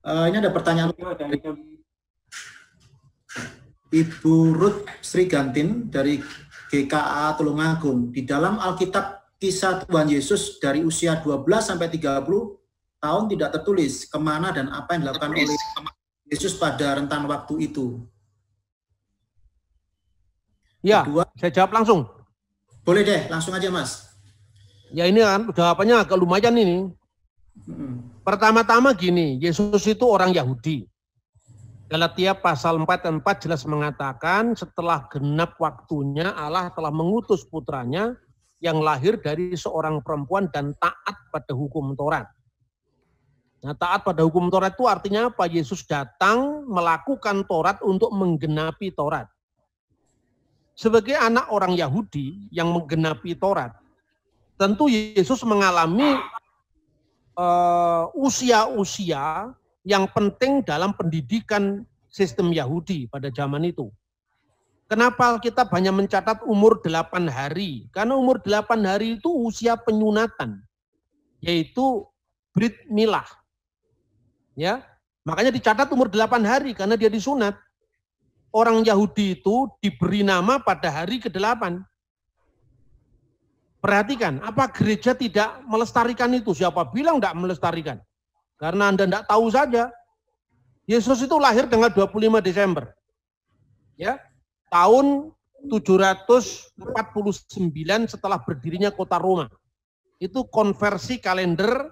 Uh, ini ada pertanyaan iya, Ibu Ruth Sri Gantin dari GKA Tulungagung. Di dalam Alkitab kisah Tuhan Yesus dari usia 12 sampai 30 tahun tidak tertulis kemana dan apa yang dilakukan tertulis. oleh Yesus pada rentan waktu itu. Ya, Kedua, saya jawab langsung. Boleh deh, langsung aja Mas. Ya ini kan jawabannya agak lumayan ini. Pertama-tama gini, Yesus itu orang Yahudi. Galatia pasal 4 dan 4 jelas mengatakan setelah genap waktunya Allah telah mengutus putranya yang lahir dari seorang perempuan dan taat pada hukum Taurat. Nah, taat pada hukum Taurat itu artinya apa? Yesus datang melakukan Taurat untuk menggenapi Taurat. Sebagai anak orang Yahudi yang menggenapi Taurat, tentu Yesus mengalami Eh, usia-usia yang penting dalam pendidikan sistem Yahudi pada zaman itu. Kenapa kita banyak mencatat umur 8 hari? Karena umur 8 hari itu usia penyunatan, yaitu Brit Milah. Ya, makanya dicatat umur 8 hari karena dia disunat. Orang Yahudi itu diberi nama pada hari ke-8. Perhatikan, apa gereja tidak melestarikan itu? Siapa bilang tidak melestarikan? Karena Anda tidak tahu saja. Yesus itu lahir tanggal 25 Desember. Ya, tahun 749 setelah berdirinya kota Roma. Itu konversi kalender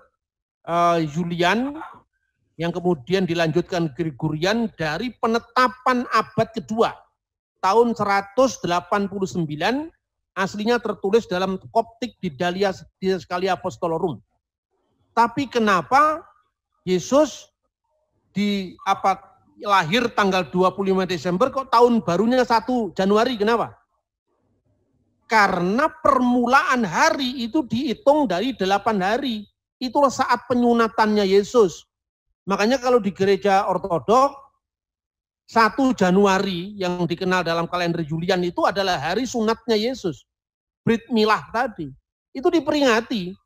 eh, Julian yang kemudian dilanjutkan Gregorian dari penetapan abad kedua tahun 189 aslinya tertulis dalam Koptik di Dalia di sekali Apostolorum. Tapi kenapa Yesus di apa lahir tanggal 25 Desember kok tahun barunya 1 Januari kenapa? Karena permulaan hari itu dihitung dari 8 hari. Itulah saat penyunatannya Yesus. Makanya kalau di gereja ortodok 1 Januari yang dikenal dalam kalender Julian itu adalah hari sunatnya Yesus. Brit Milah tadi. Itu diperingati.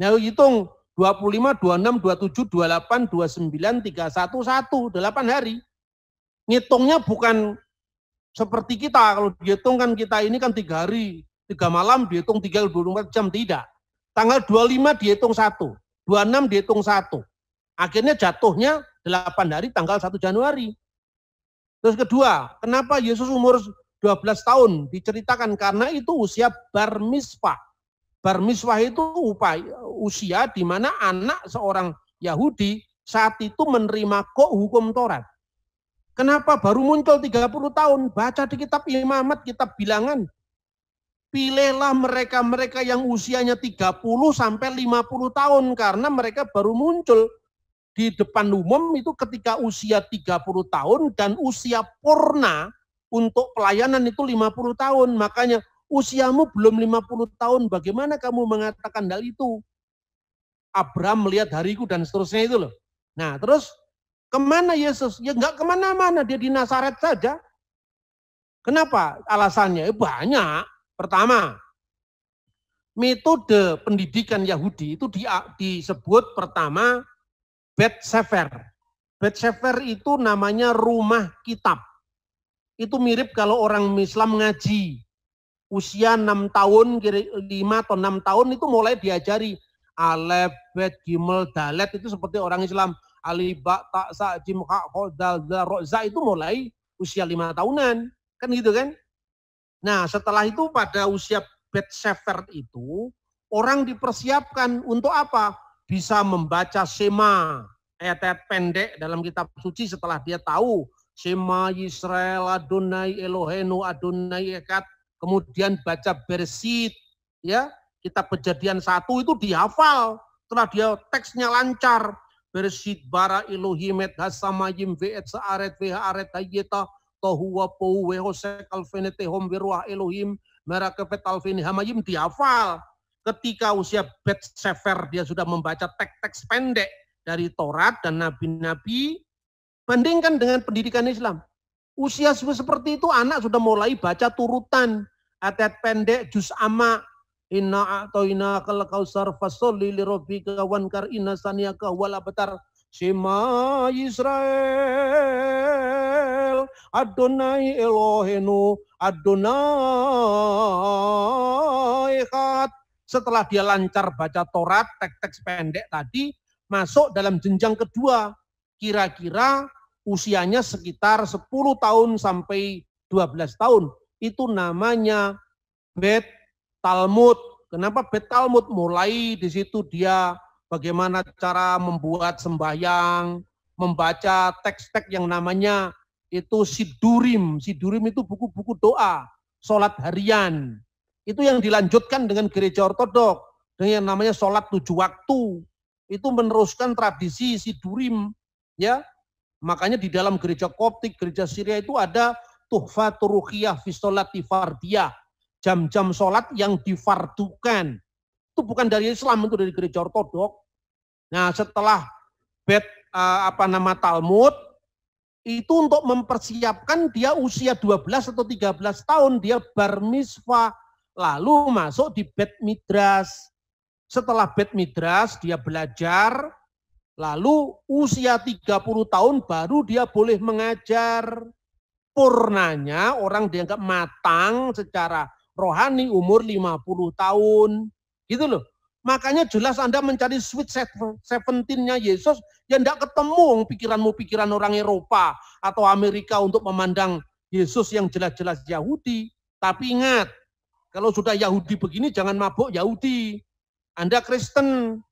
Nah, hitung 25, 26, 27, 28, 29, 31, 1, 8 hari. Ngitungnya bukan seperti kita. Kalau dihitung kan kita ini kan 3 hari, 3 malam dihitung 3, 24 jam. Tidak. Tanggal 25 dihitung 1, 26 dihitung 1. Akhirnya jatuhnya 8 hari tanggal 1 Januari. Terus kedua, kenapa Yesus umur 12 tahun diceritakan karena itu usia bar mispah. Bar itu upaya, usia di mana anak seorang Yahudi saat itu menerima kok hukum Taurat. Kenapa baru muncul 30 tahun? Baca di kitab imamat, kitab bilangan. Pilihlah mereka-mereka yang usianya 30 sampai 50 tahun karena mereka baru muncul di depan umum itu ketika usia 30 tahun dan usia purna untuk pelayanan itu 50 tahun. Makanya usiamu belum 50 tahun, bagaimana kamu mengatakan hal itu? Abraham melihat hariku dan seterusnya itu loh. Nah terus kemana Yesus? Ya enggak kemana-mana, dia di Nasaret saja. Kenapa alasannya? Eh, banyak. Pertama, metode pendidikan Yahudi itu di, disebut pertama Bet Sefer. Bet Sefer itu namanya rumah kitab itu mirip kalau orang Islam ngaji. Usia 6 tahun, 5 atau 6 tahun itu mulai diajari. Alef, bet, gimel, dalet itu seperti orang Islam. Alibak, taksa, jimha, khodal, Darokza itu mulai usia 5 tahunan. Kan gitu kan? Nah setelah itu pada usia bet sefer itu, orang dipersiapkan untuk apa? Bisa membaca sema, ayat-ayat pendek dalam kitab suci setelah dia tahu Shema Yisrael Adonai Elohenu Adonai Ekat. Kemudian baca bersit. Ya, kitab kejadian satu itu dihafal. Setelah dia teksnya lancar. Bersit bara Elohimet hasamayim ve'et sa'aret ve'aret hayyeta tohuwa pohu wehosek alfenete hom beruah Elohim merakepet alfini hamayim dihafal. Ketika usia Bet Sefer dia sudah membaca teks-teks pendek dari Taurat dan Nabi-Nabi, Bandingkan dengan pendidikan Islam. Usia seperti itu anak sudah mulai baca turutan. Ayat pendek, juz amma, Inna a'toina kalau kausar fasolli li rabbika wankar inna saniyaka wala betar Sima Israel Adonai Elohenu Adonai kat setelah dia lancar baca Torat teks-teks pendek tadi, masuk dalam jenjang kedua, kira-kira usianya sekitar 10 tahun sampai 12 tahun. Itu namanya Bet Talmud. Kenapa Bet Talmud? Mulai di situ dia bagaimana cara membuat sembahyang, membaca teks-teks yang namanya itu sidurim. Sidurim itu buku-buku doa, sholat harian. Itu yang dilanjutkan dengan gereja ortodok. Dengan yang namanya sholat tujuh waktu. Itu meneruskan tradisi sidurim Ya, makanya di dalam gereja Koptik, gereja Syria itu ada tuhfatur turukiyah fi fardiyah. Jam-jam sholat yang difardukan. Itu bukan dari Islam, itu dari gereja ortodok. Nah, setelah bed eh, apa nama Talmud itu untuk mempersiapkan dia usia 12 atau 13 tahun dia bar misfa lalu masuk di bed midras setelah bed midras dia belajar Lalu usia 30 tahun baru dia boleh mengajar. Purnanya orang dianggap matang secara rohani umur 50 tahun. Gitu loh. Makanya jelas Anda mencari sweet seventeen-nya Yesus yang tidak ketemu pikiranmu pikiran orang Eropa atau Amerika untuk memandang Yesus yang jelas-jelas Yahudi. Tapi ingat, kalau sudah Yahudi begini jangan mabuk Yahudi. Anda Kristen,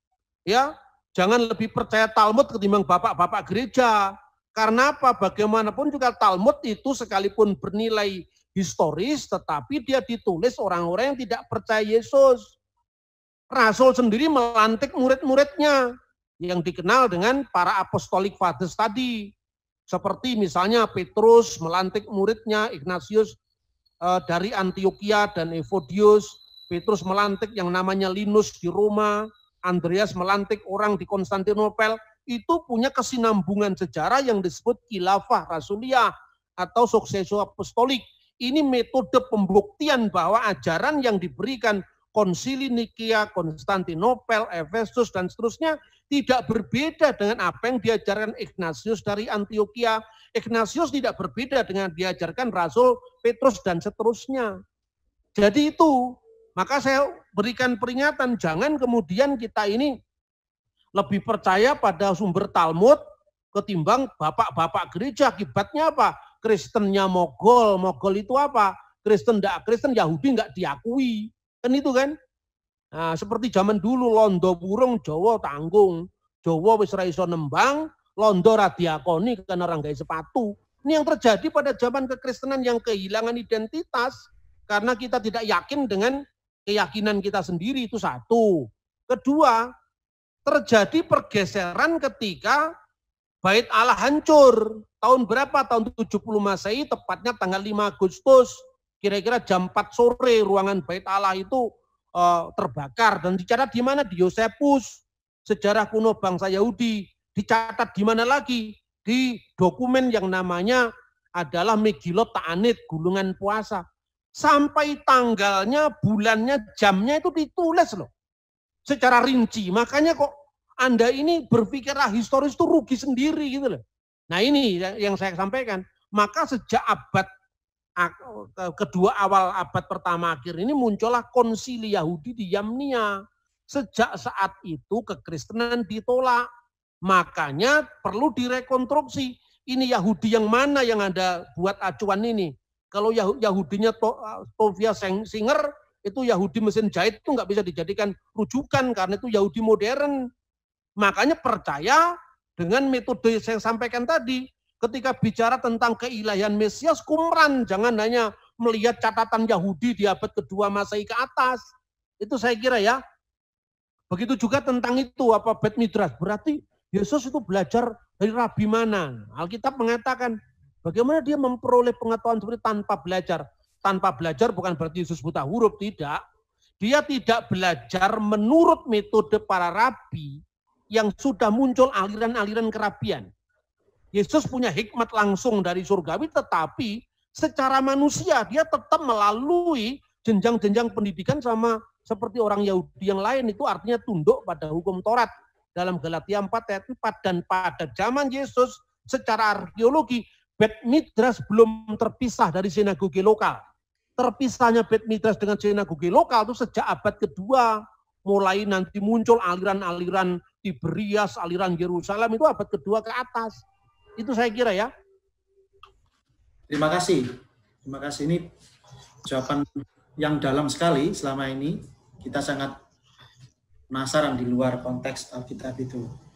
ya Jangan lebih percaya Talmud ketimbang bapak-bapak gereja. Karena apa? Bagaimanapun juga Talmud itu sekalipun bernilai historis, tetapi dia ditulis orang-orang yang tidak percaya Yesus. Rasul sendiri melantik murid-muridnya yang dikenal dengan para apostolik fathers tadi. Seperti misalnya Petrus melantik muridnya Ignatius eh, dari Antioquia dan Evodius. Petrus melantik yang namanya Linus di Roma. Andreas melantik orang di Konstantinopel itu punya kesinambungan sejarah yang disebut khilafah rasuliah atau suksesi apostolik. Ini metode pembuktian bahwa ajaran yang diberikan konsili Nikia, Konstantinopel, Efesus, dan seterusnya tidak berbeda dengan apa yang diajarkan Ignatius dari Antioquia. Ignatius tidak berbeda dengan diajarkan Rasul Petrus dan seterusnya. Jadi itu maka saya berikan peringatan, jangan kemudian kita ini lebih percaya pada sumber Talmud ketimbang bapak-bapak gereja. Akibatnya apa? Kristennya mogol, mogol itu apa? Kristen tidak Kristen, Yahudi nggak diakui. Kan itu kan? Nah, seperti zaman dulu londo burung Jawa tanggung, Jawa wis iso nembang, londo radiakoni karena orang sepatu. Ini yang terjadi pada zaman kekristenan yang kehilangan identitas karena kita tidak yakin dengan keyakinan kita sendiri itu satu. Kedua, terjadi pergeseran ketika Bait Allah hancur. Tahun berapa? Tahun 70 Masehi, tepatnya tanggal 5 Agustus. Kira-kira jam 4 sore ruangan Bait Allah itu uh, terbakar. Dan dicatat di mana? Di Yosepus. Sejarah kuno bangsa Yahudi. Dicatat di mana lagi? Di dokumen yang namanya adalah Megilot Ta'anit, gulungan puasa. Sampai tanggalnya, bulannya, jamnya itu ditulis loh. Secara rinci. Makanya kok Anda ini berpikir ah, historis itu rugi sendiri gitu loh. Nah ini yang saya sampaikan. Maka sejak abad kedua awal abad pertama akhir ini muncullah konsili Yahudi di Yamnia. Sejak saat itu kekristenan ditolak. Makanya perlu direkonstruksi. Ini Yahudi yang mana yang Anda buat acuan ini? Kalau Yahudinya Tovia Singer, itu Yahudi mesin jahit itu nggak bisa dijadikan rujukan karena itu Yahudi modern. Makanya percaya dengan metode yang saya sampaikan tadi. Ketika bicara tentang keilahian Mesias, kumran. Jangan hanya melihat catatan Yahudi di abad kedua Masehi ke atas. Itu saya kira ya. Begitu juga tentang itu, apa Bet Midrash. Berarti Yesus itu belajar dari rabi mana? Alkitab mengatakan Bagaimana dia memperoleh pengetahuan seperti tanpa belajar? Tanpa belajar bukan berarti Yesus buta huruf, tidak. Dia tidak belajar menurut metode para rabi yang sudah muncul aliran-aliran kerabian. Yesus punya hikmat langsung dari surgawi, tetapi secara manusia dia tetap melalui jenjang-jenjang pendidikan sama seperti orang Yahudi yang lain itu artinya tunduk pada hukum Taurat dalam Galatia 4 ayat 4 dan pada zaman Yesus secara arkeologi Bet Midras belum terpisah dari sinagogi lokal. Terpisahnya Bet Midras dengan sinagogi lokal itu sejak abad kedua. Mulai nanti muncul aliran-aliran Tiberias, aliran Yerusalem itu abad kedua ke atas. Itu saya kira ya. Terima kasih. Terima kasih. Ini jawaban yang dalam sekali selama ini. Kita sangat penasaran di luar konteks Alkitab itu.